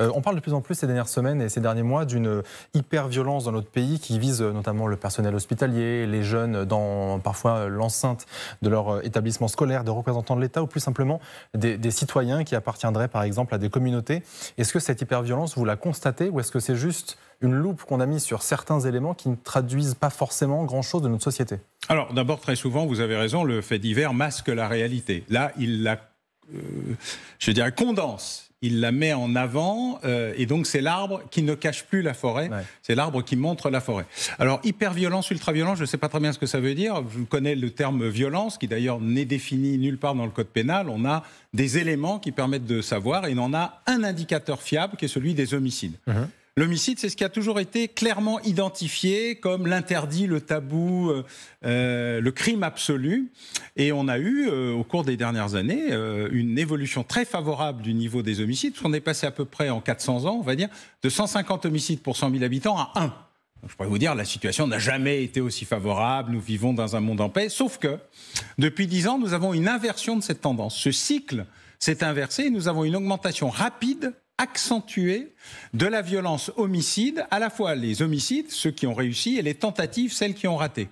Euh, on parle de plus en plus ces dernières semaines et ces derniers mois d'une hyper-violence dans notre pays qui vise notamment le personnel hospitalier, les jeunes dans parfois l'enceinte de leur établissement scolaire, des représentants de l'État ou plus simplement des, citoyens qui appartiendraient par exemple à des communautés. Est-ce que cette hyper-violence, vous la constatez ou est-ce que c'est juste une loupe qu'on a mise sur certains éléments qui ne traduisent pas forcément grand-chose de notre société Alors d'abord, très souvent, vous avez raison, le fait divers masque la réalité. Là, il la, je euh, je dirais, condense il la met en avant, euh, et donc c'est l'arbre qui ne cache plus la forêt, c'est l'arbre qui montre la forêt. Alors, hyper-violence, ultra je ne sais pas très bien ce que ça veut dire, Vous connais le terme violence, qui d'ailleurs n'est défini nulle part dans le code pénal, on a des éléments qui permettent de savoir, et on en a un indicateur fiable, qui est celui des homicides. Mhm. L'homicide, c'est ce qui a toujours été clairement identifié comme l'interdit, le tabou, euh, euh, le crime absolu. Et on a eu, euh, au cours des dernières années, une évolution très favorable du niveau des homicides, On est passé à peu près en 400 ans, on va dire, de 150 homicides pour 100 000 habitants à 1. Je pourrais vous dire, la situation n'a jamais été aussi favorable, nous vivons dans un monde en paix, sauf que depuis 10 ans, nous avons une inversion de cette tendance. Ce cycle s'est inversé nous avons une augmentation rapide accentuer de la violence homicide, à la fois les homicides, ceux qui ont réussi, et les tentatives, celles qui ont raté.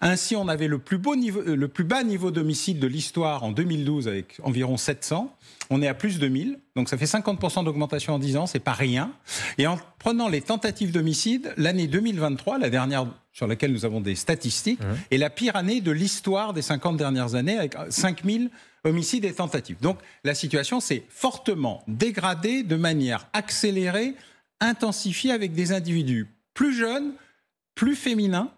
Ainsi, on avait le plus, beau niveau, euh, le plus bas niveau d'homicide de l'histoire en 2012 avec environ 700. On est à plus de 1000, donc ça fait 50% d'augmentation en 10 ans, c'est pas rien. Et en prenant les tentatives d'homicide, l'année 2023, la dernière sur laquelle nous avons des statistiques, mmh. est la pire année de l'histoire des 50 dernières années avec 5000 euh, homicide et tentative. Donc la situation s'est fortement dégradée de manière accélérée, intensifiée avec des individus plus jeunes, plus féminins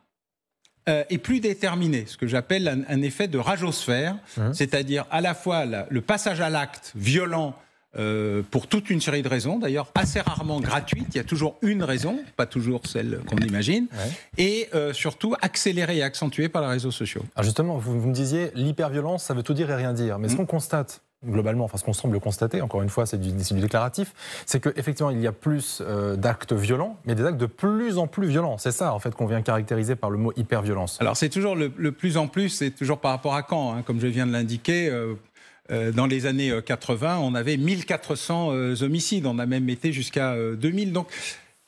euh, et plus déterminés, ce que j'appelle un, effet de rageosphère, hein. c'est-à-dire à la fois le passage à l'acte violent euh, pour toute une série de raisons, d'ailleurs assez rarement gratuites, il y a toujours une raison, pas toujours celle qu'on imagine, et euh, surtout accélérée et accentuée par les réseaux sociaux. Alors justement, vous, me disiez, l'hyperviolence, ça veut tout dire et rien dire, mais ce mm. qu'on constate globalement, enfin ce qu'on semble constater, encore une fois c'est du, déclaratif, c'est qu'effectivement il y a plus euh, d'actes violents, mais des actes de plus en plus violents. C'est ça en fait qu'on vient caractériser par le mot hyperviolence. Alors c'est toujours le, plus en plus, c'est toujours par rapport à quand, hein. comme je viens de l'indiquer, euh, dans les années 80, euh, on avait 1400 euh, homicides. On a même été jusqu'à 2000. Donc,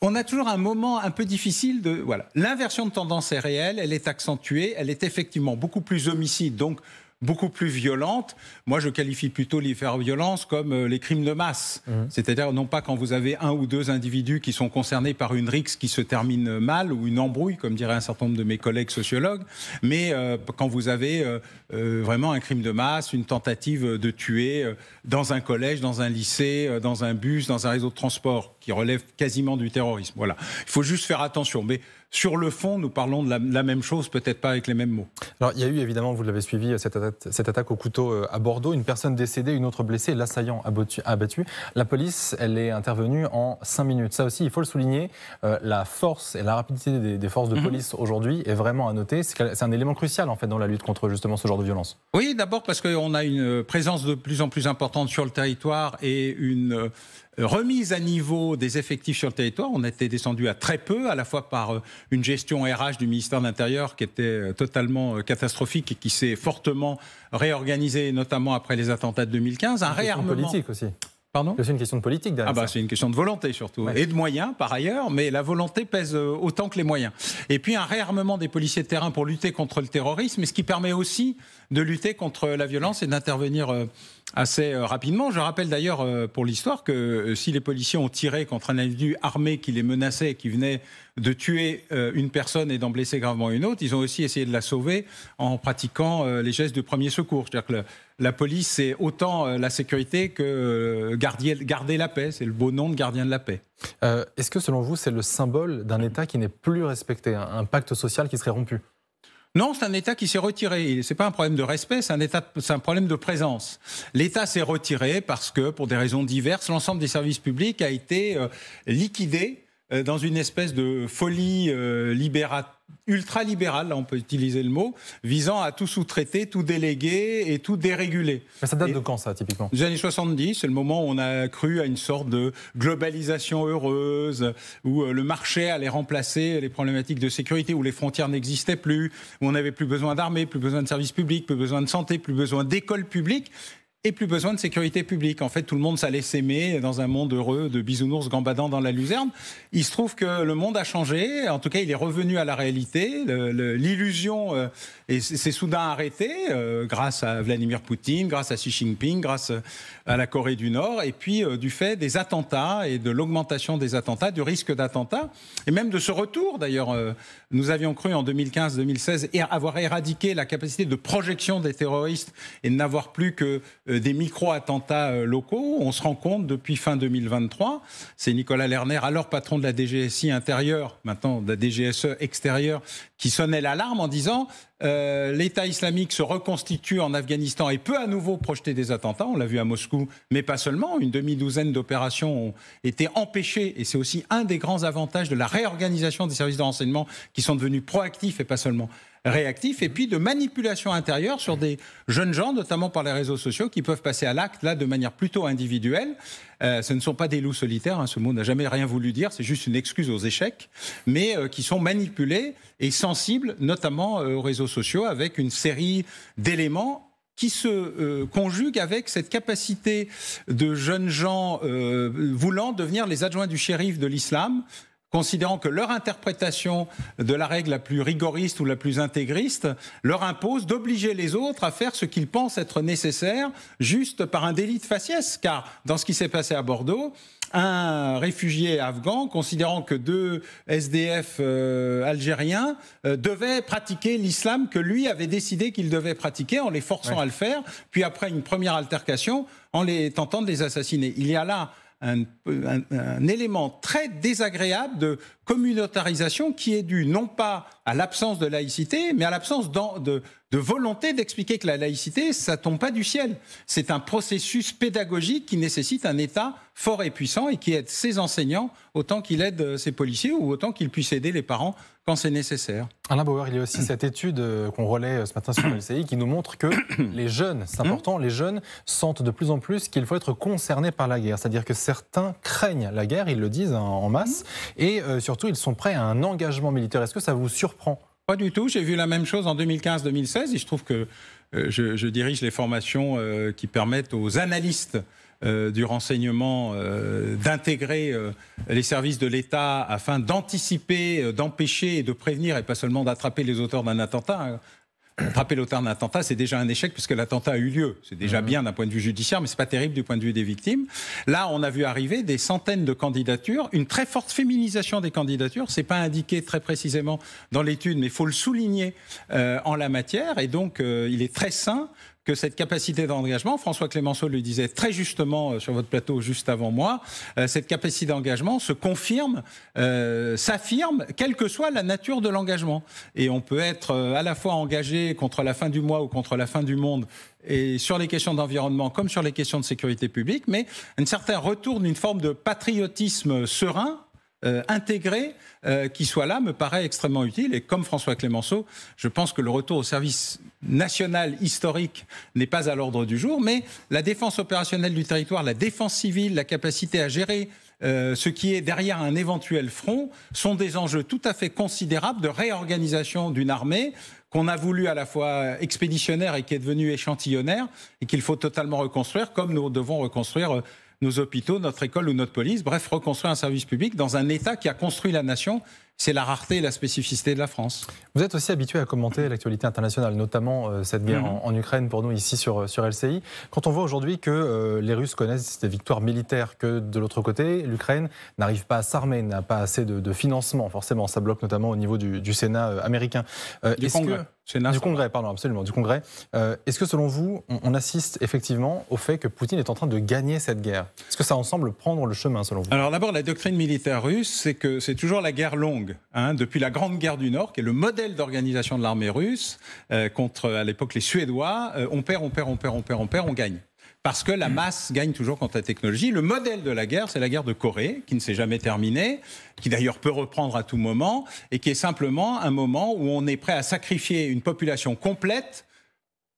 on a toujours un moment un peu difficile voilà. L'inversion de tendance est réelle, elle est accentuée, elle est effectivement beaucoup plus homicide. Donc beaucoup plus violente, Moi, je qualifie plutôt violence comme euh, les crimes de masse. Mhm. C'est-à-dire non pas quand vous avez un ou deux individus qui sont concernés par une rixe qui se termine mal ou une embrouille, comme dirait un certain nombre de mes collègues sociologues, mais euh, quand vous avez euh, vraiment un crime de masse, une tentative de tuer dans un collège, dans un lycée, dans un bus, dans un réseau de transport qui relève quasiment du terrorisme. Voilà. Il faut juste faire attention. Mais sur le fond, nous parlons de la, même chose, peut-être pas avec les mêmes mots. Alors, il y a eu évidemment, vous l'avez suivi, euh, cette attaque, cette attaque, au couteau euh, à Bordeaux. Une personne décédée, une autre blessée, l'assaillant abattu, abattu. La police, elle est intervenue en cinq minutes. Ça aussi, il faut le souligner. Euh, la force et la rapidité des, forces de mhm. police aujourd'hui est vraiment à noter. C'est un élément crucial, en fait, dans la lutte contre justement ce genre de violence. Oui, d'abord parce qu'on a une présence de plus en plus importante sur le territoire et une euh, remise à niveau des effectifs sur le territoire. On était descendu à très peu, à la fois par euh, une gestion RH du ministère de l'Intérieur qui était euh, totalement catastrophique et qui s'est fortement réorganisée, notamment après les attentats de 2015. Un réarmement politique aussi. Pardon C'est une question de politique d'ailleurs. Ah bah, c'est une question de volonté surtout. Et de moyens par ailleurs, mais la volonté pèse autant que les moyens. Et puis un réarmement des policiers de terrain pour lutter contre le terrorisme, mais ce qui permet aussi de lutter contre la violence et d'intervenir assez euh, rapidement. Je rappelle d'ailleurs euh, pour l'histoire que euh, si les policiers ont tiré contre un individu armé qui les menaçait, qui venait de tuer une personne et d'en blesser gravement une autre, ils ont aussi essayé de la sauver en pratiquant les gestes de premier secours. C'est-à-dire que la police, c'est autant la sécurité que garder, la paix. C'est le beau nom de gardien de la paix. Est-ce que selon vous, c'est le symbole d'un État qui n'est plus respecté, un pacte social qui serait rompu non, c'est un État qui s'est retiré. C'est pas un problème de respect, c'est un État, c'est un problème de présence. L'État s'est retiré parce que, pour des raisons diverses, l'ensemble des services publics a été euh, liquidé euh, dans une espèce de folie euh, ultra libérale là on peut utiliser le mot, visant à tout sous-traiter, tout déléguer et tout déréguler. ça date de quand ça, typiquement Des années 70, c'est le moment où on a cru à une sorte de globalisation heureuse, où euh, le marché allait remplacer les problématiques de sécurité, où les frontières n'existaient plus, où on n'avait plus besoin d'armée, plus besoin de services publics, plus besoin de santé, plus besoin d'écoles publiques et plus besoin de sécurité publique. En fait, tout le monde s'allait s'aimer dans un monde heureux de bisounours gambadant dans la luzerne. Il se trouve que le monde a changé. En tout cas, il est revenu à la réalité. L'illusion et euh, s'est soudain arrêtée euh, grâce à Vladimir Poutine, grâce à Xi Jinping, grâce euh, à la Corée du Nord, et puis du fait des attentats et de l'augmentation des attentats, du risque d'attentats, et même de ce retour. D'ailleurs, nous avions cru en 2015-2016 avoir éradiqué la capacité de projection des terroristes et n'avoir plus que euh, des micro-attentats euh, locaux. On se rend compte depuis fin 2023, c'est Nicolas Lerner, alors patron de la DGSI intérieure, maintenant de la DGSE extérieure, qui sonnait l'alarme en disant euh, l'État islamique se reconstitue en Afghanistan et peut à nouveau projeter des attentats. On l'a vu à Moscou, mais pas seulement. Une demi-douzaine d'opérations ont été empêchées et c'est aussi un des grands avantages de la réorganisation des services de renseignement qui sont devenus proactifs et pas seulement réactifs. Et puis de manipulation intérieure sur des jeunes gens, notamment par les réseaux sociaux, qui peuvent passer à l'acte là de manière plutôt individuelle. Euh, ce ne sont pas des loups solitaires, hein. ce mot n'a jamais rien voulu dire, c'est juste une excuse aux échecs, mais euh, qui sont manipulés et sensibles, notamment aux réseaux sociaux avec une série d'éléments qui se euh, conjuguent avec cette capacité de jeunes gens euh, voulant devenir les adjoints du shérif de l'islam considérant que leur interprétation de la règle la plus rigoriste ou la plus intégriste leur impose d'obliger les autres à faire ce qu'ils pensent être nécessaire juste par un délit de faciès. Car dans ce qui s'est passé à Bordeaux, un réfugié afghan, considérant que deux SDF euh, algériens euh, devaient pratiquer l'islam que lui avait décidé qu'il devait pratiquer en les forçant à le faire, puis après une première altercation, en les tentant de les assassiner. Il y a là un, un élément très désagréable de, communautarisation qui est due non pas à l'absence de laïcité, mais à l'absence de, de, volonté d'expliquer que la laïcité, ça tombe pas du ciel. C'est un processus pédagogique qui nécessite un État fort et puissant et qui aide ses enseignants autant qu'il aide euh, ses policiers ou autant qu'il puisse aider les parents quand c'est nécessaire. Alain Bauer, il y a aussi hum. cette étude euh, qu'on relaie euh, ce matin sur le qui nous montre que hum. les jeunes, c'est important, hum. les jeunes sentent de plus en plus qu'il faut être concerné par la guerre. C'est-à-dire que certains craignent la guerre, ils le disent hein, en masse, et surtout ils sont prêts à un engagement militaire. Est-ce que ça vous surprend Pas du tout. J'ai vu la même chose en 2015-2016 et je trouve que euh, je, dirige les formations euh, qui permettent aux analystes euh, du renseignement d'intégrer les services de l'État afin d'anticiper, d'empêcher et de prévenir, et pas seulement d'attraper les auteurs d'un attentat. Hein. frapper l'auteur d'un attentat, c'est déjà un échec puisque l'attentat a eu lieu. C'est déjà mhm. bien d'un point de vue judiciaire, mais c'est pas terrible du point de vue des victimes. Là, on a vu arriver des centaines de candidatures, une très forte féminisation des candidatures. C'est pas indiqué très précisément dans l'étude, mais il faut le souligner euh, en la matière. Et donc, euh, il est très sain que cette capacité d'engagement, François Clémenceau le disait très justement euh, sur votre plateau juste avant moi, euh, cette capacité d'engagement se confirme, euh, s'affirme, quelle que soit la nature de l'engagement. Et on peut être à la fois engagé contre la fin du mois ou contre la fin du monde et sur les questions d'environnement comme sur les questions de sécurité publique, mais un certain retour d'une forme de patriotisme serein euh, intégré euh, qui soit là me paraît extrêmement utile. Et comme François Clémenceau, je pense que le retour au service national historique n'est pas à l'ordre du jour, mais la défense opérationnelle du territoire, la défense civile, la capacité à gérer euh, ce qui est derrière un éventuel front sont des enjeux tout à fait considérables de réorganisation d'une armée qu'on a voulu à la fois expéditionnaire et qui est devenue échantillonnaire et qu'il faut totalement reconstruire, comme nous devons reconstruire. Euh, nos hôpitaux, notre école ou notre police, bref, reconstruire un service public dans un État qui a construit la nation c'est la rareté et la spécificité de la France. Vous êtes aussi habitué à commenter l'actualité internationale, notamment euh, cette guerre mm-hmm. en, Ukraine pour nous ici sur, euh, sur LCI. Quand on voit aujourd'hui que euh, les Russes connaissent des victoires militaires, que de l'autre côté, l'Ukraine n'arrive pas à s'armer, n'a pas assez de, financement, forcément, ça bloque notamment au niveau du, Sénat américain. du Congrès. du Congrès, pardon, absolument, du Congrès. Est-ce que selon vous, on, assiste effectivement au fait que Poutine est en train de gagner cette guerre Est-ce que ça en semble prendre le chemin selon vous Alors d'abord, la doctrine militaire russe, c'est que c'est toujours la guerre longue. Hein, depuis la Grande Guerre du Nord, qui est le modèle d'organisation de l'armée russe, euh, contre à l'époque les Suédois, euh, on perd, on perd, on perd, on perd, on perd, on gagne. Parce que la masse gagne toujours contre la technologie. Le modèle de la guerre, c'est la guerre de Corée, qui ne s'est jamais terminée, qui d'ailleurs peut reprendre à tout moment, et qui est simplement un moment où on est prêt à sacrifier une population complète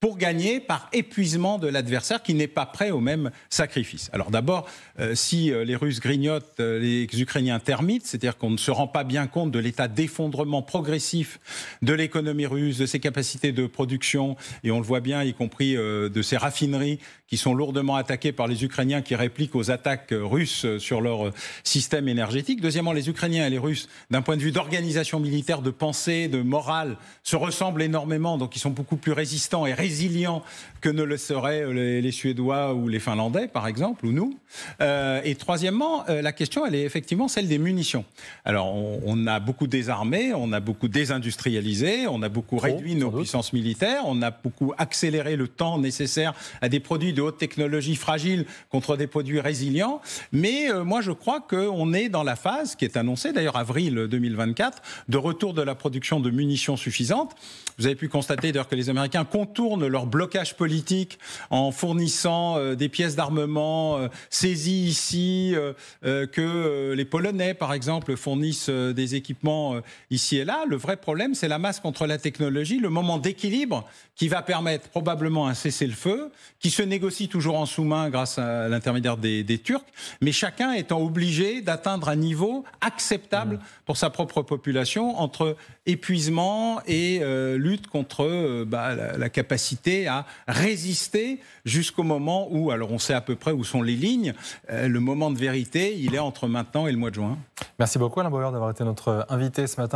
pour gagner par épuisement de l'adversaire qui n'est pas prêt au même sacrifice. Alors d'abord, euh, si euh, les Russes grignotent euh, les Ukrainiens termitent, c'est-à-dire qu'on ne se rend pas bien compte de l'état d'effondrement progressif de l'économie russe, de ses capacités de production, et on le voit bien, y compris de ses raffineries qui sont lourdement attaquées par les Ukrainiens qui répliquent aux attaques russes sur leur système énergétique. Deuxièmement, les Ukrainiens et les Russes, d'un point de vue d'organisation militaire, de pensée, de morale, se ressemblent énormément, donc ils sont beaucoup plus résistants et résistants résilient que ne le seraient euh, les, Suédois ou les Finlandais, par exemple, ou nous. Euh, et troisièmement, euh, la question, elle est effectivement celle des munitions. Alors, on, a beaucoup désarmé, on a beaucoup désindustrialisé, on a beaucoup réduit nos puissances militaires, on a beaucoup accéléré le temps nécessaire à des produits de haute technologie fragiles contre des produits résilients. Mais moi, je crois qu'on est dans la phase qui est annoncée, d'ailleurs avril 2024, de retour de la production de munitions suffisantes. Vous avez pu constater d'ailleurs que les Américains contournent leur blocage politique en fournissant euh, des pièces d'armement euh, saisies ici, euh, que les Polonais, par exemple, fournissent des équipements ici et là. Le vrai problème, c'est la masse contre la technologie, le moment d'équilibre qui va permettre probablement un cessez-le-feu, qui se négocie toujours en sous-main grâce à l'intermédiaire des, Turcs, mais chacun étant obligé d'atteindre un niveau acceptable mmh. pour sa propre population entre épuisement et lutte contre bah, la capacité à résister jusqu'au moment où, alors on sait à peu près où sont les lignes, euh, le moment de vérité, il est entre maintenant et le mois de juin. Merci beaucoup Alain Bauer d'avoir été notre invité ce matin.